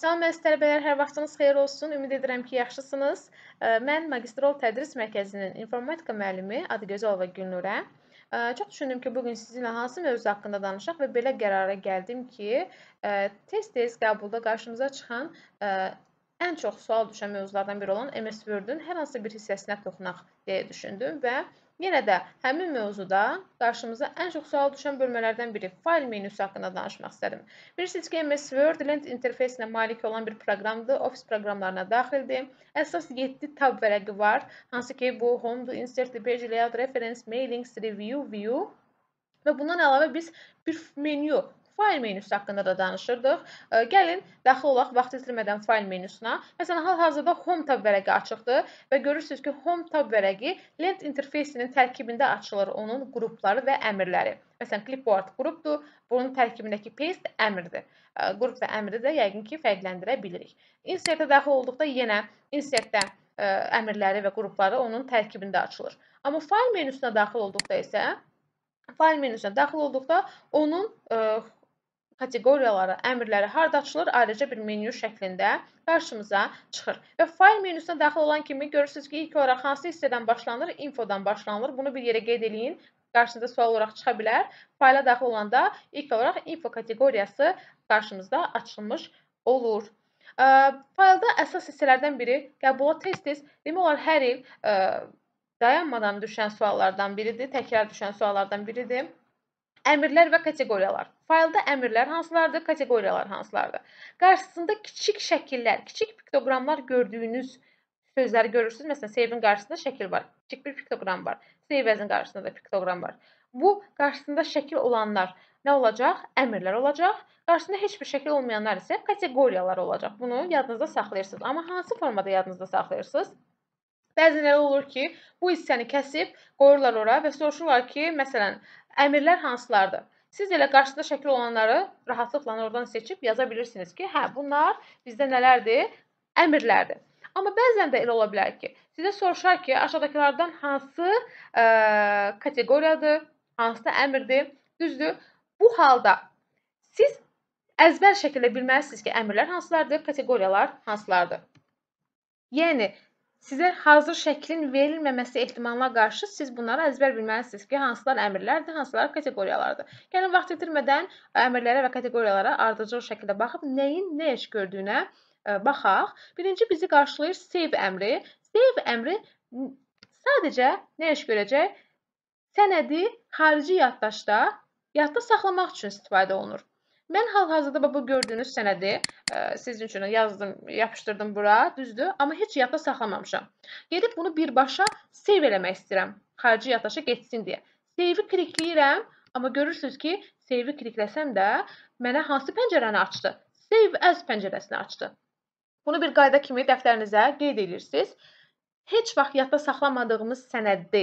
Salam əziz tələbələr, hər vaxtınız xeyir olsun. Ümid edirəm ki, yaxşısınız. Mən magistral tədris mərkəzinin informatika müəllimi Adıgözəlova Gülnurə. Çox düşündüm ki, bu gün sizinlə hansı mövzu haqqında danışaq və belə qərara gəldim ki, tez-tez qəbulda qarşımıza çıxan ən çox sual düşən mövzulardan biri olan MS Word-ün hər hansı bir hissəsinə toxunaq deyə düşündüm və Yenə də həmin mövzuda qarşımıza ən çox sual düşən bölmələrdən biri fayl menüsü haqqında danışmaq istədim. Bilirsiniz ki, MS Word lent interfeysinə malik olan bir proqramdır, Office proqramlarına daxildir. Əsas 7 tab vərəqi var, hansı ki, bu Home, Insert, Page Layout, Reference, Mailings, Review, View və bundan əlavə biz bir menyu Fayl menüsü haqqında da danışırdıq. Gəlin daxil olaq vaxt itirmədən fayl menüsünə. Məsələn, hal-hazırda Home tab vərəqi açıqdır və görürsüz ki, Home tab vərəqi lent interfeysinin tərkibində açılır onun qrupları və əmrləri. Məsələn, clipboard qrupdur, bunun tərkibindəki paste əmrdir. Qrup və əmri də yəqin ki, fərqləndirə bilərik. Insert-ə daxil olduqda yenə insert-də əmrləri və qrupları onun tərkibində açılır. Amma fayl menüsünə daxil olduqda isə fayl menüsünə daxil olduqda onun ə, kateqoriyalara, əmrləri harda açılır? Ayrıca bir menyu şəklində qarşımıza çıxır. Və fayl menyusuna daxil olan kimi görürsüz ki, ilk olaraq hansı hissədən başlanılır? Infodan başlanılır. Bunu bir yerə qeyd eləyin. Qarşınıza sual olaraq çıxa bilər. Fayla daxil olanda ilk olaraq info kateqoriyası qarşımızda açılmış olur. Ə, faylda əsas hissələrdən biri qəbula tez-tez demək olar hər il ə, dayanmadan düşən suallardan biridir, təkrar düşən suallardan biridir. Əmrlər və kateqoriyalar. Faylda əmrlər hansılardır, kateqoriyalar hansılardır. Qarşısında kiçik şəkillər, kiçik piktoqramlar gördüyünüz sözləri görürsüz. Məsələn, save-in qarşısında şəkil var. Kiçik bir piktoqram var. Save as-in qarşısında da piktoqram var. Bu qarşısında şəkil olanlar nə olacaq? Əmrlər olacaq. Qarşısında heç bir şəkil olmayanlar isə kateqoriyalar olacaq. Bunu yadınızda saxlayırsınız. Amma hansı formada yadınızda saxlayırsınız? Bəzən elə olur ki, bu hissəni kəsib qoyurlar ora və soruşurlar ki, məsələn, əmrlər hansılardır? Siz elə qarşıda şəkil olanları rahatlıqla oradan seçib yaza bilirsiniz ki, hə, bunlar bizdə nələrdir? Əmrlərdir. Amma bəzən də elə ola bilər ki, sizə soruşar ki, aşağıdakılardan hansı ə, e, kateqoriyadır, hansı da əmrdir? Düzdür? Bu halda siz əzbər şəkildə bilməlisiniz ki, əmrlər hansılardır, kateqoriyalar hansılardır. Yəni Sizə hazır şəklin verilməməsi ehtimalına qarşı siz bunları əzbər bilməlisiniz ki, hansılar əmrlərdir, hansılar kateqoriyalardır. Yəni vaxt itirmədən əmrlərə və kateqoriyalara ardıcıl şəkildə baxıb nəyin nə iş gördüyünə baxaq. Birinci bizi qarşılayır save əmri. Save əmri sadəcə nə iş görəcək? Sənədi xarici yaddaşda yadda saxlamaq üçün istifadə olunur. Mən hal-hazırda bu gördüyünüz sənədi ə, e, sizin üçün yazdım, yapışdırdım bura, düzdür? Amma heç yadda saxlamamışam. Gedib bunu birbaşa save eləmək istəyirəm. Xarici yaddaşa getsin deyə. Save-i klikləyirəm, amma görürsüz ki, save-i klikləsəm də mənə hansı pəncərəni açdı? Save as pəncərəsini açdı. Bunu bir qayda kimi dəftərinizə qeyd edirsiniz. Heç vaxt yadda saxlamadığımız sənəddi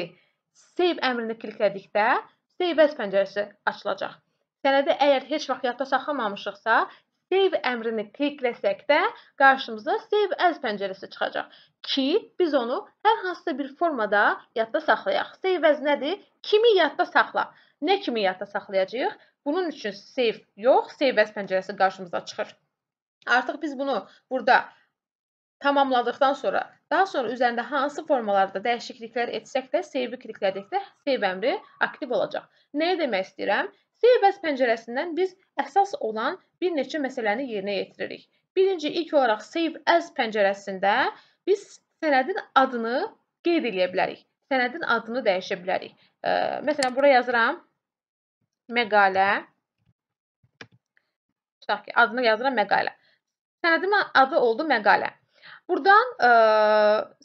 save əmrini kliklədikdə save as pəncərəsi açılacaq. Sənədi əgər heç vaxt yadda saxlamamışıqsa, save əmrini klikləsək də qarşımıza save as pəncərəsi çıxacaq ki, biz onu hər hansısa bir formada yadda saxlayaq. Save as nədir? Kimi yadda saxla. Nə kimi yadda saxlayacağıq? Bunun üçün save yox, save as pəncərəsi qarşımıza çıxır. Artıq biz bunu burada tamamladıktan sonra, daha sonra üzərində hansı formalarda dəyişikliklər etsək də, save-i kliklədikdə save əmri aktiv olacaq. Nəyə demək istəyirəm? Seyvəz pəncərəsindən biz əsas olan bir neçə məsələni yerinə yetiririk. Birinci, ilk olaraq Save As pəncərəsində biz sənədin adını qeyd eləyə bilərik. Sənədin adını dəyişə bilərik. E, məsələn, bura yazıram məqalə. Tutaq ki, adını yazıram məqalə. Sənədimin adı oldu məqalə. Buradan e,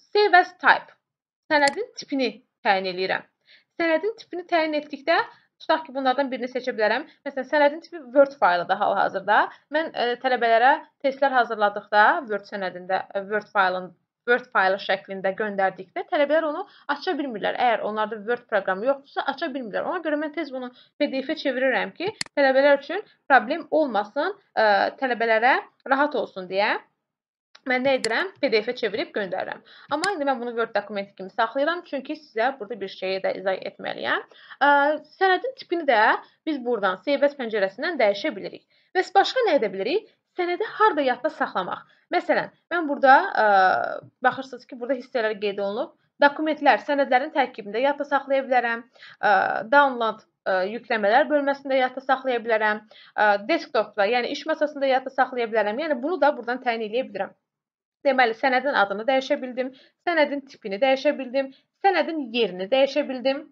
Save As Type sənədin tipini təyin eləyirəm. Sənədin tipini təyin etdikdə Tutaq ki, bunlardan birini seçə bilərəm. Məsələn, sənədin tipi Word faylıdır hal-hazırda. Mən ə, e, tələbələrə testlər hazırladıqda Word sənədində e, Word faylını Word faylı şəklində göndərdikdə tələbələr onu aça bilmirlər. Əgər onlarda Word proqramı yoxdursa, aça bilmirlər. Ona görə mən tez bunu PDF-ə çevirirəm ki, tələbələr üçün problem olmasın, ə, e, tələbələrə rahat olsun deyə. Mən nə edirəm? PDF-ə çevirib göndərirəm. Amma indi mən bunu Word dokumenti kimi saxlayıram, çünki sizə burada bir şeyi də izah etməliyəm. Sənədin tipini də biz buradan Save As pəncərəsindən dəyişə bilirik. Bəs başqa nə edə bilirik? Sənədi harda yadda saxlamaq. Məsələn, mən burada ə, baxırsınız ki, burada hissələr qeyd olunub. Dokumentlər, sənədlərin tərkibində yadda saxlaya bilərəm. Ə, download ə, yükləmələr bölməsində yadda saxlaya bilərəm. Ə, desktopda, yəni iş masasında yadda saxlaya bilərəm. Yəni bunu da buradan təyin edə bilərəm. Deməli, sənədin adını dəyişə bildim, sənədin tipini dəyişə bildim, sənədin yerini dəyişə bildim.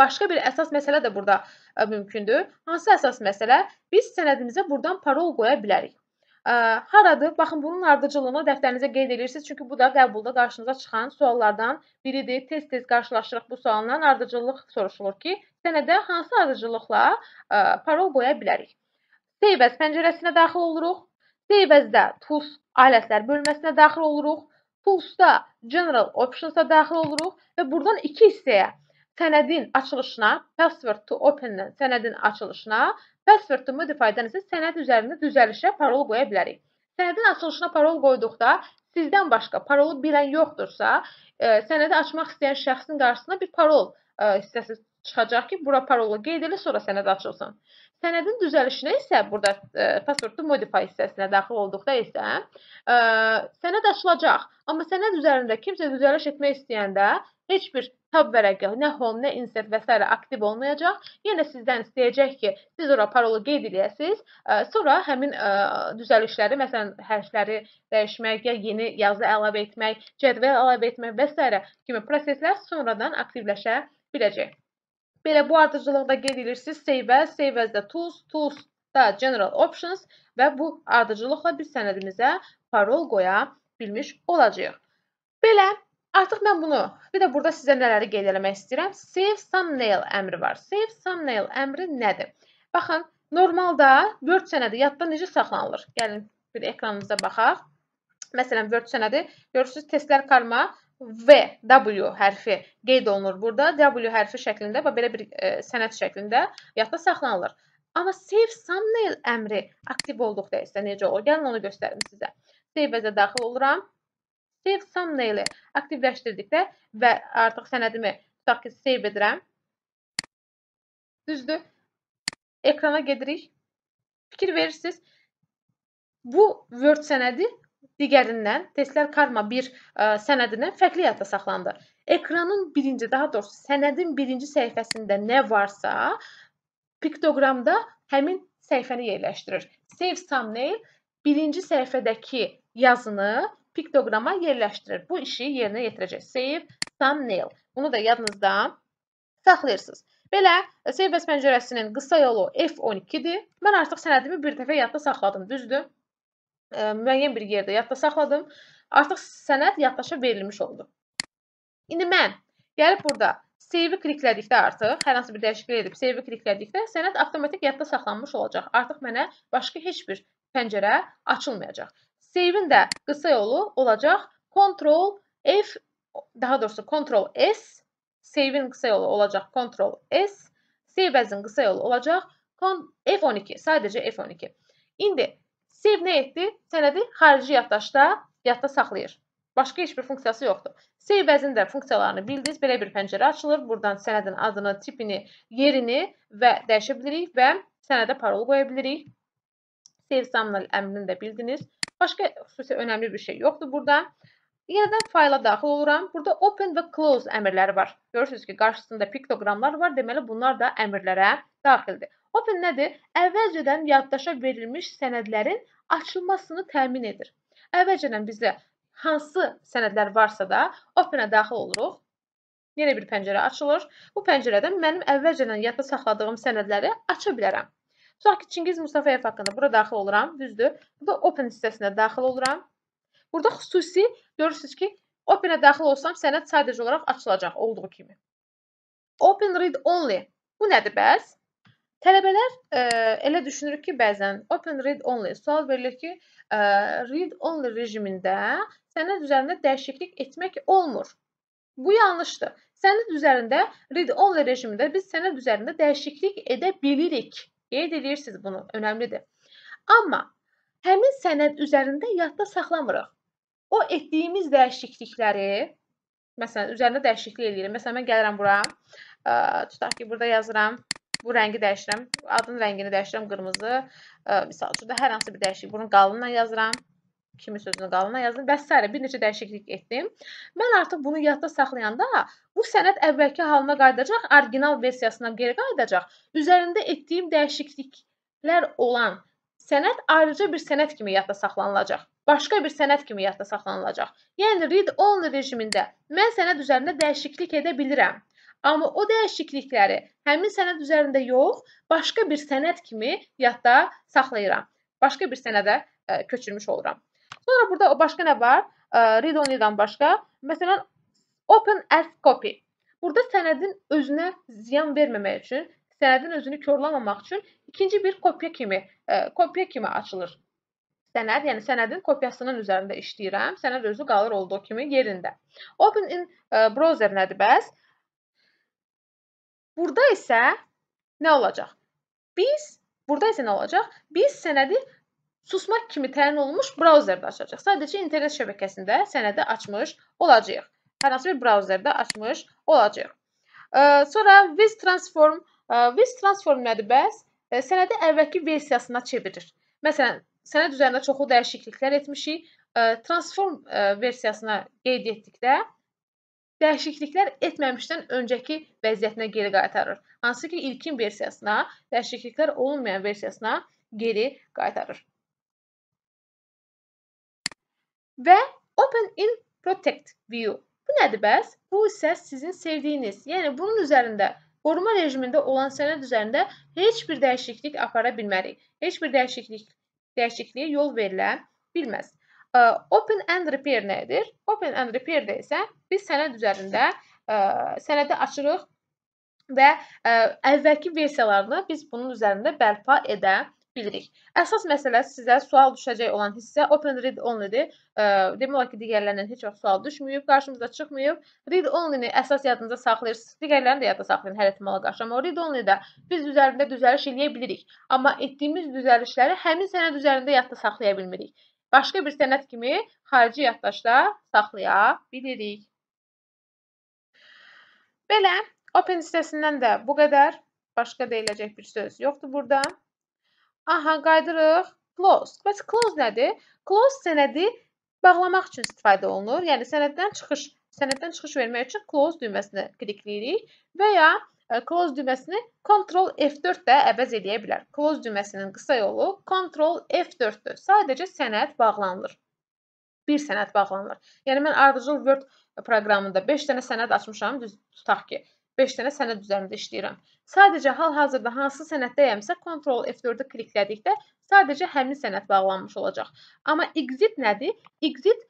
Başqa bir əsas məsələ də burada e, mümkündür. Hansı əsas məsələ? Biz sənədimizə buradan parol qoya bilərik. Ə, e, haradır? Baxın, bunun ardıcıllığını dəftərinizə qeyd edirsiniz, çünki bu da qəbulda qarşınıza çıxan suallardan biridir. Tez-tez qarşılaşırıq bu sualla. Ardıcıllıq soruşulur ki, sənədə hansı ardıcıllıqla ə, e, parol qoya bilərik? Save as pəncərəsinə daxil oluruq. İşdə əvəzdə tools alətlər bölməsinə daxil oluruq. Toolsda General Optionsa daxil oluruq və buradan iki hissəyə sənədin açılışına, password to open-dən sənədin açılışına, password to modify-dən isə sənəd üzərində düzəlişə parol qoya bilərik. Sənədin açılışına parol qoyduqda sizdən başqa parolu bilən yoxdursa, e, sənədi açmaq istəyən şəxsin qarşısına bir parol e, hissəsi çıxacaq ki, bura parola qeyd elə, sonra sənəd açılsın. Sənədin düzəlişinə isə burada ə, e, pasportun modify hissəsinə daxil olduqda isə ə, e, sənəd açılacaq. Amma sənəd üzərində kimsə düzəliş etmək istəyəndə heç bir tab vərəqi, nə home, nə insert və s. aktiv olmayacaq. Yenə sizdən istəyəcək ki, siz ora parolu qeyd edəsiniz. E, sonra həmin ə, düzəlişləri, məsələn, hərfləri dəyişmək, ya yeni yazı əlavə etmək, cədvəl əlavə etmək və s. kimi proseslər sonradan aktivləşə biləcək. Belə bu ardıcıllıqda qeyd edirsiniz save as, save as də tools, tools da general options və bu ardıcıllıqla biz sənədimizə parol qoya bilmiş olacağıq. Belə Artıq mən bunu, bir də burada sizə nələri qeyd eləmək istəyirəm. Save thumbnail əmri var. Save thumbnail əmri nədir? Baxın, normalda Word sənədi yadda necə saxlanılır? Gəlin bir ekranınıza baxaq. Məsələn, Word sənədi, görürsünüz, testlər karma V, W hərfi qeyd olunur burada. W hərfi şəklində və belə bir e, sənəd şəklində yadda saxlanılır. Amma save thumbnail əmri aktiv olduqda isə necə olur? Gəlin onu göstərim sizə. Save-ə daxil oluram. Save thumbnail-i aktivləşdirdikdə və artıq sənədimi tutaq ki, save edirəm. Düzdür. Ekrana gedirik. Fikir verirsiniz. Bu Word sənədi digərindən testlər karma 1 e, sənədindən fərqli yadda saxlandı. Ekranın birinci, daha doğrusu sənədin birinci səhifəsində nə varsa, piktoqramda həmin səhifəni yerləşdirir. Save thumbnail birinci səhifədəki yazını piktoqrama yerləşdirir. Bu işi yerinə yetirəcək. Save thumbnail. Bunu da yadınızda saxlayırsınız. Belə e, save bəs pəncərəsinin qısa yolu F12-dir. Mən artıq sənədimi bir dəfə yadda saxladım, düzdür? ə, müəyyən bir yerdə yadda saxladım. Artıq sənəd yaddaşa verilmiş oldu. İndi mən gəlib burada save-i kliklədikdə artıq, hər hansı bir dəyişiklik edib save-i kliklədikdə sənəd avtomatik yadda saxlanmış olacaq. Artıq mənə başqa heç bir pəncərə açılmayacaq. Save-in də qısa yolu olacaq Ctrl F, daha doğrusu Ctrl S, save-in qısa yolu olacaq Ctrl S, save as-in qısa yolu olacaq F12, sadəcə F12. İndi Save nə etdi? Sənədi xarici yaddaşda yadda saxlayır. Başqa heç bir funksiyası yoxdur. Save əvəzində funksiyalarını bildiniz. Belə bir pəncərə açılır. Buradan sənədin adını, tipini, yerini və dəyişə bilirik və sənədə parol qoya bilirik. Save terminal əmrini də bildiniz. Başqa xüsusi önəmli bir şey yoxdur burada. Yenidən fayla daxil oluram. Burada open və close əmrləri var. Görürsünüz ki, qarşısında piktogramlar var. Deməli, bunlar da əmrlərə daxildir. Open nədir? Əvvəlcədən yaddaşa verilmiş sənədlərin açılmasını təmin edir. Əvvəlcədən bizdə hansı sənədlər varsa da Open-ə daxil oluruq. Yenə bir pəncərə açılır. Bu pəncərədən mənim əvvəlcədən yadda saxladığım sənədləri aça bilərəm. Tutaq ki, Çingiz Mustafayev haqqında bura daxil oluram, düzdür. Burada Open hissəsinə daxil oluram. Burada xüsusi görürsüz ki, Open-ə daxil olsam sənəd sadəcə olaraq açılacaq olduğu kimi. Open Read Only bu nədir bəs? Tələbələr ə, e, elə düşünürük ki, bəzən open read only sual verilir ki, ə, e, read only rejimində sənəd üzərində dəyişiklik etmək olmur. Bu yanlışdır. Sənəd üzərində read only rejimində biz sənəd üzərində dəyişiklik edə bilirik. Qeyd edirsiniz bunu, önəmlidir. Amma həmin sənəd üzərində yadda saxlamırıq. O etdiyimiz dəyişiklikləri, məsələn, üzərində dəyişiklik eləyirəm. Məsələn, mən gəlirəm bura, ə, e, tutaq ki, burada yazıram Bu rəngi dəyişirəm. Adın rəngini dəyişirəm qırmızı. Misal üçün də hər hansı bir dəyişiklik. Bunu qalınla yazıram. Kimi sözünü qalınla yazdım. Bəs sərə bir neçə dəyişiklik etdim. Mən artıq bunu yadda saxlayanda bu sənəd əvvəlki halına qayıdacaq, orijinal versiyasına geri qayıdacaq. Üzərində etdiyim dəyişikliklər olan sənəd ayrıca bir sənəd kimi yadda saxlanılacaq. Başqa bir sənəd kimi yadda saxlanılacaq. Yəni read only rejimində mən sənəd üzərində dəyişiklik edə bilirəm. Amma o dəyişiklikləri həmin sənəd üzərində yox, başqa bir sənəd kimi yadda saxlayıram. Başqa bir sənədə ə, e, köçürmüş oluram. Sonra burada başqa nə var? E, Read-only-dan başqa, məsələn, open as copy. Burada sənədin özünə ziyan verməmək üçün, sənədin özünü korlamamaq üçün ikinci bir kopya kimi, ə, e, kopya kimi açılır. Sənəd, yəni sənədin kopyasının üzərində işləyirəm. Sənəd özü qalır olduğu kimi yerində. Open in browser nədir bəs? Burada isə nə olacaq? Biz burada isə nə olacaq? Biz sənədi susmaq kimi təyin olunmuş brauzerdə açacağıq. Sadəcə internet şəbəkəsində sənədi açmış olacağıq. Hər hansı bir brauzerdə açmış olacağıq. Sonra Viz Transform Viz Transform nədir bəs? Sənədi əvvəlki versiyasına çevirir. Məsələn, sənəd üzərində çoxlu dəyişikliklər etmişik. Transform versiyasına qeyd etdikdə dəyişikliklər etməmişdən öncəki vəziyyətinə geri qaytarır. Hansı ki, ilkin versiyasına, dəyişikliklər olunmayan versiyasına geri qaytarır. Və Open in Protect View. Bu nədir bəs? Bu isə sizin sevdiyiniz, yəni bunun üzərində qoruma rejimində olan sənəd üzərində heç bir dəyişiklik apara bilmərik. Heç bir dəyişiklik dəyişikliyə yol verilə bilməz. Open end repair nədir? Open end repair də isə biz sənəd üzərində e, sənədi açırıq və ə, e, əvvəlki versiyalarını biz bunun üzərində bərpa edə bilirik. Əsas məsələ sizə sual düşəcək olan hissə open read only-dir. E, demək olar ki, digərlərindən heç vaxt sual düşməyib, qarşımıza çıxmayıb. Read only-ni əsas yadınıza saxlayırsınız. Digərlərini də yadda saxlayın hər ehtimala qarşı. Amma read only-də biz üzərində düzəliş eləyə bilirik. Amma etdiyimiz düzəlişləri həmin sənəd üzərində yadda saxlaya bilmirik başqa bir sənəd kimi xarici yaddaşda saxlaya bilirik. Belə, Open hissəsindən də bu qədər. Başqa deyiləcək bir söz yoxdur burada. Aha, qaydırıq. Close. Bəs close nədir? Close sənədi bağlamaq üçün istifadə olunur. Yəni, sənəddən çıxış, sənəddən çıxış vermək üçün close düyməsinə klikləyirik və ya close düyməsini Ctrl F4 də əvəz edə bilər. Close düyməsinin qısa yolu Ctrl F4-dür. Sadəcə sənəd bağlanılır. Bir sənəd bağlanılır. Yəni mən ardıcıl Word proqramında 5 dənə sənəd açmışam, düz tutaq ki, 5 dənə sənəd üzərində işləyirəm. Sadəcə hal-hazırda hansı sənəddəyəmsə Ctrl F4-ü kliklədikdə sadəcə həmin sənəd bağlanmış olacaq. Amma exit nədir? Exit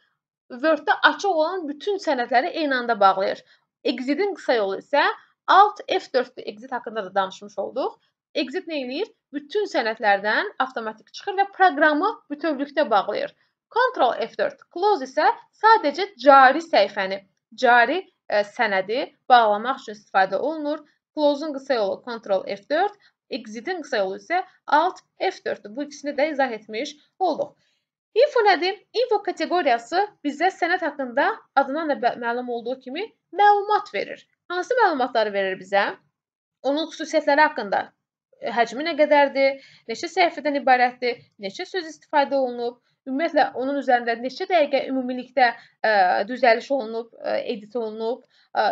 Word-də açıq olan bütün sənədləri eyni anda bağlayır. Exit-in qısa yolu isə Alt F4 exit haqqında da danışmış olduq. Exit nə eləyir? Bütün sənədlərdən avtomatik çıxır və proqramı bütövlükdə bağlayır. Ctrl F4 close isə sadəcə cari səhifəni, cari ə, e, sənədi bağlamaq üçün istifadə olunur. Close-un qısa yolu Ctrl F4, exit-in qısa yolu isə Alt F4-dür. Bu ikisini də izah etmiş olduq. Info nədir? Info kateqoriyası bizə sənəd haqqında adından da məlum olduğu kimi məlumat verir hansı məlumatları verir bizə? Onun xüsusiyyətləri haqqında e, həcmi nə qədərdir, neçə səhifədən ibarətdir, neçə söz istifadə olunub, ümumiyyətlə onun üzərində neçə dəqiqə ümumilikdə ə, e, düzəliş olunub, ə, e, edit olunub, ə,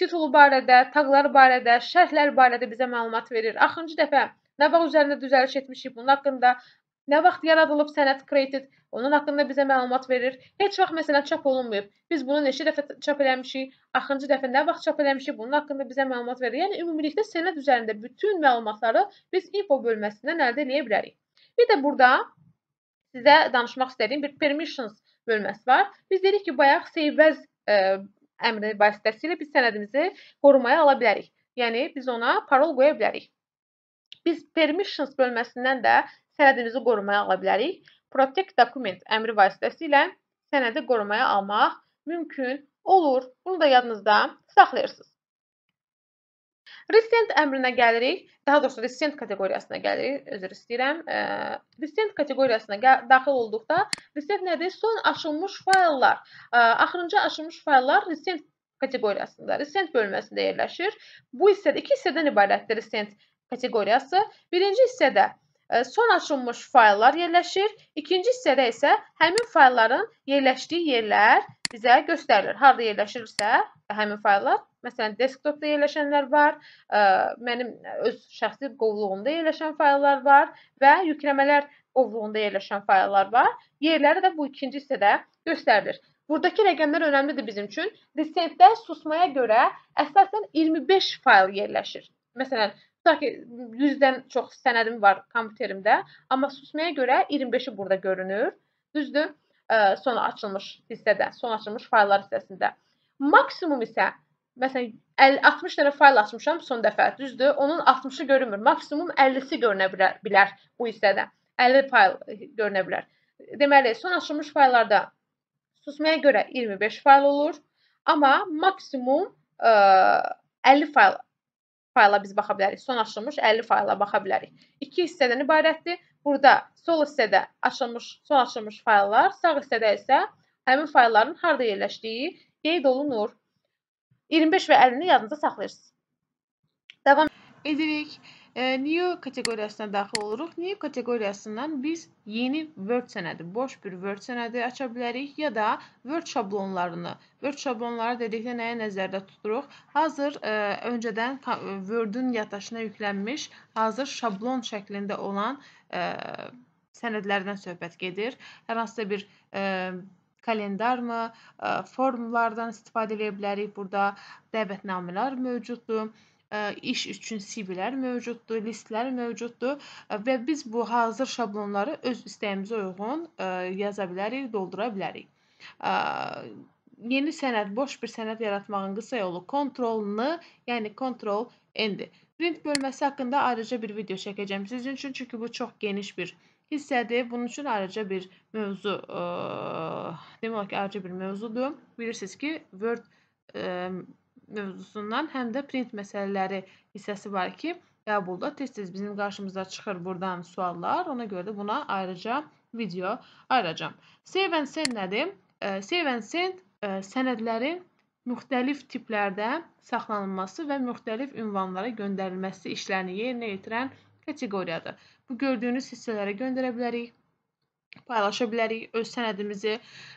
titulu barədə, taqlar barədə, şərhlər barədə bizə məlumat verir. Axırıncı dəfə nə vaxt üzərində düzəliş etmişik bunun haqqında Nə vaxt yaradılıb sənəd kredit, onun haqqında bizə məlumat verir. Heç vaxt məsələn çap olunmayıb. Biz bunu neçə dəfə çap eləmişik? Axırıncı dəfə nə vaxt çap eləmişik? Bunun haqqında bizə məlumat verir. Yəni ümumilikdə sənəd üzərində bütün məlumatları biz info bölməsindən əldə eləyə bilərik. Bir də burada sizə danışmaq istədiyim bir permissions bölməsi var. Biz dedik ki, bayaq save as ə, əmri vasitəsilə biz sənədimizi qorumaya ala bilərik. Yəni biz ona parol qoya bilərik. Biz permissions bölməsindən də sənədinizi qorumaya ala bilərik. Protect document əmri vasitəsilə sənədi qorumaya almaq mümkün olur. Bunu da yadınızda saxlayırsınız. Recent əmrinə gəlirik. Daha doğrusu recent kateqoriyasına gəlirik. Üzr istəyirəm. E, recent kateqoriyasına daxil olduqda recent nədir? Son aşılmış fayllar. E, axırıncı aşılmış fayllar recent kateqoriyasında, recent bölməsində yerləşir. Bu hissədə iki hissədən ibarətdir recent kateqoriyası. Birinci hissədə son açılmış fayllar yerləşir. İkinci hissədə isə həmin faylların yerləşdiyi yerlər bizə göstərilir. Harda yerləşirsə həmin fayllar, məsələn, desktopda yerləşənlər var, e, mənim öz şəxsi qovluğumda yerləşən fayllar var və yükləmələr qovluğunda yerləşən fayllar var. Yerləri də bu ikinci hissədə göstərilir. Buradakı rəqəmlər önəmlidir bizim üçün. Lisentdə susmaya görə əsasən 25 fayl yerləşir. Məsələn, Tutaq ki, 100-dən çox sənədim var kompüterimdə, amma susmaya görə 25-i burada görünür. Düzdür? Sonra açılmış hissədə, son açılmış fayllar hissəsində. Maksimum isə məsələn 60 dənə fayl açmışam son dəfə, düzdür? Onun 60-ı görünmür. Maksimum 50-si görünə bilər, bilər bu hissədə. 50 fayl görünə bilər. Deməli, son açılmış fayllarda susmaya görə 25 fayl olur, amma maksimum ə, 50 fayl fayla biz baxa bilərik. Son açılmış 50 fayla baxa bilərik. İki hissədən ibarətdir. Burada sol hissədə açılmış, son açılmış fayllar, sağ hissədə isə həmin faylların harda yerləşdiyi qeyd olunur. 25 və 50-ni yadınızda saxlayırsınız. Davam edirik new kateqoriyasına daxil oluruq. New kateqoriyasından biz yeni Word sənədi, boş bir Word sənədi aça bilərik ya da Word şablonlarını. Word şablonları dedikdə nəyə nəzərdə tuturuq? Hazır ə, e, öncədən Word-ün yaddaşına yüklənmiş, hazır şablon şəklində olan ə, e, sənədlərdən söhbət gedir. Hər hansısa bir ə, e, kalendarmı, formlardan istifadə edə bilərik. Burada dəvətnamələr mövcuddur. E, iş üçün CV-lər mövcuddur, listlər mövcuddur e, və biz bu hazır şablonları öz istəyimizə uyğun e, yaza bilərik, doldura bilərik. Yeni sənəd, boş bir sənəd yaratmağın qısa yolu kontrolunu, yəni kontrol N-dir. Print bölməsi haqqında ayrıca bir video çəkəcəm sizin üçün, çünki bu çox geniş bir hissədir. Bunun üçün ayrıca bir mövzu, demək olar ki, ayrıca bir mövzudur. Bilirsiniz ki, Word mövzusundan həm də print məsələləri hissəsi var ki, qəbulda tez-tez bizim qarşımıza çıxır burdan suallar. Ona görə də buna ayrıca video ayıracağam. Save and send nədir? E, save and send e, sənədlərin müxtəlif tiplərdə saxlanılması və müxtəlif ünvanlara göndərilməsi işlərini yerinə yetirən kateqoriyadır. Bu gördüyünüz hissələrə göndərə bilərik paylaşa bilərik öz sənədimizi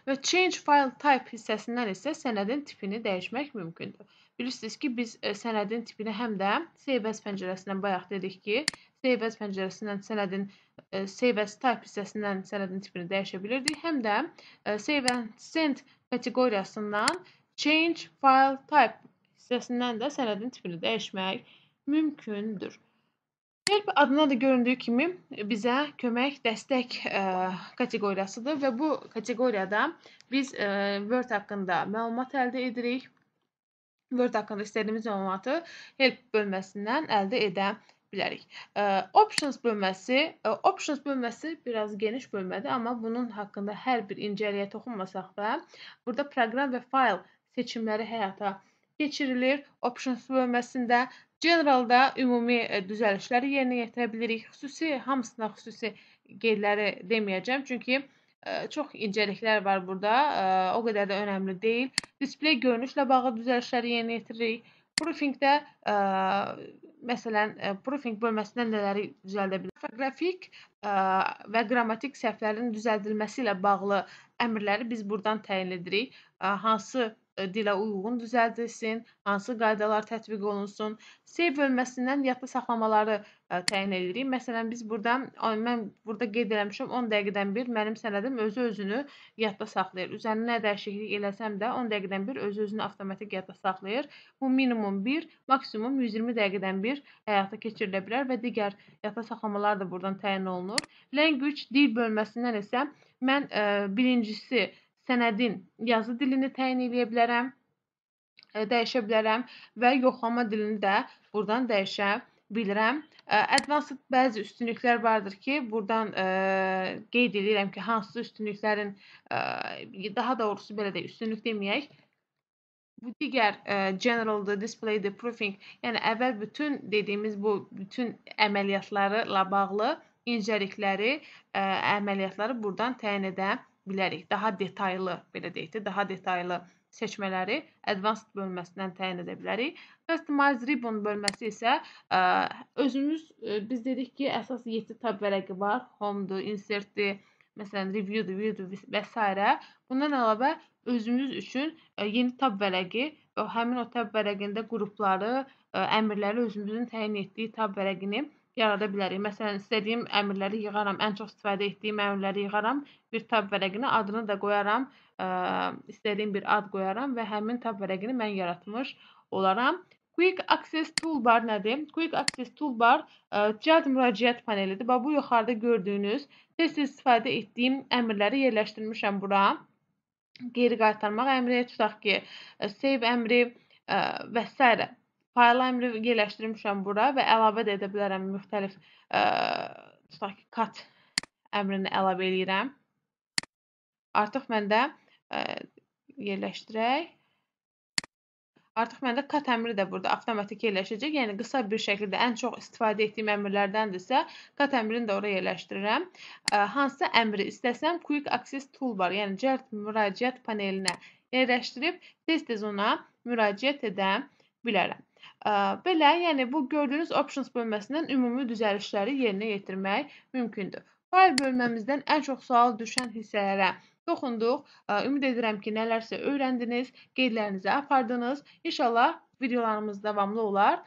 və change file type hissəsindən isə sənədin tipini dəyişmək mümkündür. Bilirsiniz ki, biz e, sənədin tipini həm də save as pəncərəsindən bayaq dedik ki, save as pəncərəsindən sənədin e, save as type hissəsindən sənədin tipini dəyişə bilirdik, həm də e, save and send kateqoriyasından change file type hissəsindən də sənədin tipini dəyişmək mümkündür. Verb adına da göründüyü kimi bizə kömək, dəstək ə, e, kateqoriyasıdır və bu kateqoriyada biz ə, e, Word haqqında məlumat əldə edirik. Word haqqında istədiyimiz məlumatı help bölməsindən əldə edə bilərik. Ə, e, options bölməsi, ə, options bölməsi biraz geniş bölmədir, amma bunun haqqında hər bir incəliyə toxunmasaq da, burada proqram və fayl seçimləri həyata keçirilir. Options bölməsində Generalda ümumi e, düzəlişləri yerinə yetirə bilirik. Xüsusi hamısına xüsusi qeydləri deməyəcəm, çünki e, çox incəliklər var burada. E, o qədər də önəmli deyil. Displey görünüşlə bağlı düzəlişləri yerinə yetiririk. Proofingdə məsələn, proofing bölməsində nələri düzəldə bilərik? Orqografik və qrammatik səhvlərin düzəldilməsi ilə bağlı əmrləri biz burdan təyin edirik. Hansı E, dilə uyğun düzəldilsin, hansı qaydalar tətbiq olunsun. Save bölməsindən yadda saxlamaları ə, e, təyin edirik. Məsələn, biz burada mən burada qeyd eləmişəm 10 dəqiqədən bir mənim sələdim özü özünü yadda saxlayır. Üzərinə nə dəyişiklik eləsəm də 10 dəqiqədən bir özü özünü avtomatik yadda saxlayır. Bu minimum 1, maksimum 120 dəqiqədən bir həyata keçirilə bilər və digər yadda saxlamalar da buradan təyin olunur. Language dil bölməsindən isə mən ə, e, birincisi sənədin yazı dilini təyin eləyə bilərəm, e, dəyişə bilərəm və yoxlama dilini də buradan dəyişə bilirəm. E, advanced bəzi üstünlüklər vardır ki, buradan ə, e, qeyd edirəm ki, hansı üstünlüklərin ə, daha doğrusu belə də üstünlük deməyək, Bu digər ə, general display deproofing, yəni əvvəl bütün dediyimiz bu bütün əməliyyatları ilə bağlı incəlikləri, ə, əməliyyatları burdan təyin edə bilərik. Daha detaylı, belə deyək də, daha detaylı seçmələri advanced bölməsindən təyin edə bilərik. Customize ribbon bölməsi isə ə, özümüz ə, biz dedik ki, əsas 7 tab vərəqi var. Home-dur, insert-dir, məsələn review-dur, view-dur və s. Bundan əlavə özümüz üçün ə, yeni tab vərəqi və həmin o tab vərəqində qrupları, ə, əmrləri özümüzün təyin etdiyi tab vərəqini yarada bilərik. Məsələn, istədiyim əmrləri yığaram, ən çox istifadə etdiyim əmrləri yığaram, bir tab vərəqinə adını da qoyaram, ə, e, istədiyim bir ad qoyaram və həmin tab vərəqini mən yaratmış olaram. Quick Access Toolbar nədir? Quick Access Toolbar e, cəld müraciət panelidir. Bax, bu yuxarıda gördüyünüz tez-tez istifadə etdiyim əmrləri yerləşdirmişəm bura. Geri qaytarmaq əmri, tutaq ki, e, save əmri ə, və s. Fayla əmri yerləşdirmişəm bura və əlavə də edə bilərəm müxtəlif ə, e, tutaq ki, cut əmrini əlavə eləyirəm. Artıq məndə ə, e, yerləşdirək. Artıq məndə kat əmri də burada avtomatik yerləşəcək. Yəni qısa bir şəkildə ən çox istifadə etdiyim əmrlərdəndirsə, kat əmrini də ora yerləşdirirəm. E, Hansısa əmri istəsəm Quick Access Toolbar, yəni cəld müraciət panelinə yerləşdirib tez-tez ona müraciət edə bilərəm. Belə, yəni bu gördüyünüz options bölməsindən ümumi düzəlişləri yerinə yetirmək mümkündür. Fayl bölməmizdən ən çox sual düşən hissələrə toxunduq. Ümid edirəm ki, nələrsə öyrəndiniz, qeydlərinizi apardınız. İnşallah videolarımız davamlı olar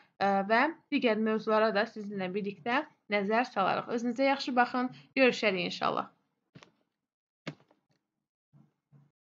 və digər mövzulara da sizinlə birlikdə nəzər salarıq. Özünüzə yaxşı baxın. Görüşərik inşallah.